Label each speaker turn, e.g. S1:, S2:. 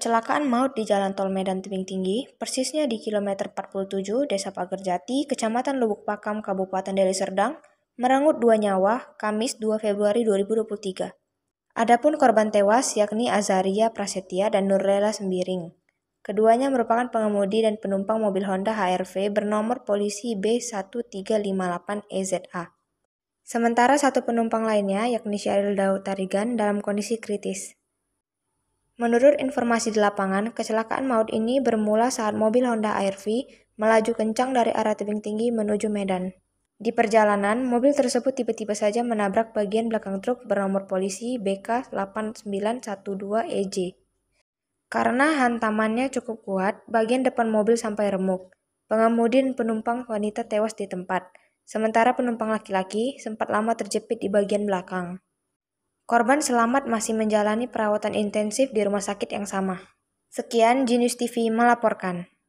S1: Kecelakaan maut di Jalan Tol Medan Tebing Tinggi, persisnya di kilometer 47 Desa Pagerjati, Kecamatan Lubuk Pakam, Kabupaten Deli Serdang, merenggut dua nyawa Kamis 2 Februari 2023. Adapun korban tewas yakni Azaria Prasetya dan Nurlela Sembiring. Keduanya merupakan pengemudi dan penumpang mobil Honda HRV bernomor polisi B1358EZA. E Sementara satu penumpang lainnya yakni Syahril Daud Tarigan dalam kondisi kritis. Menurut informasi di lapangan, kecelakaan maut ini bermula saat mobil Honda ARV melaju kencang dari arah tebing tinggi menuju Medan. Di perjalanan, mobil tersebut tiba-tiba saja menabrak bagian belakang truk bernomor polisi BK 8912EJ. E Karena hantamannya cukup kuat, bagian depan mobil sampai remuk. Pengemudi dan penumpang wanita tewas di tempat, sementara penumpang laki-laki sempat lama terjepit di bagian belakang. Korban selamat masih menjalani perawatan intensif di rumah sakit yang sama. Sekian Genius TV melaporkan.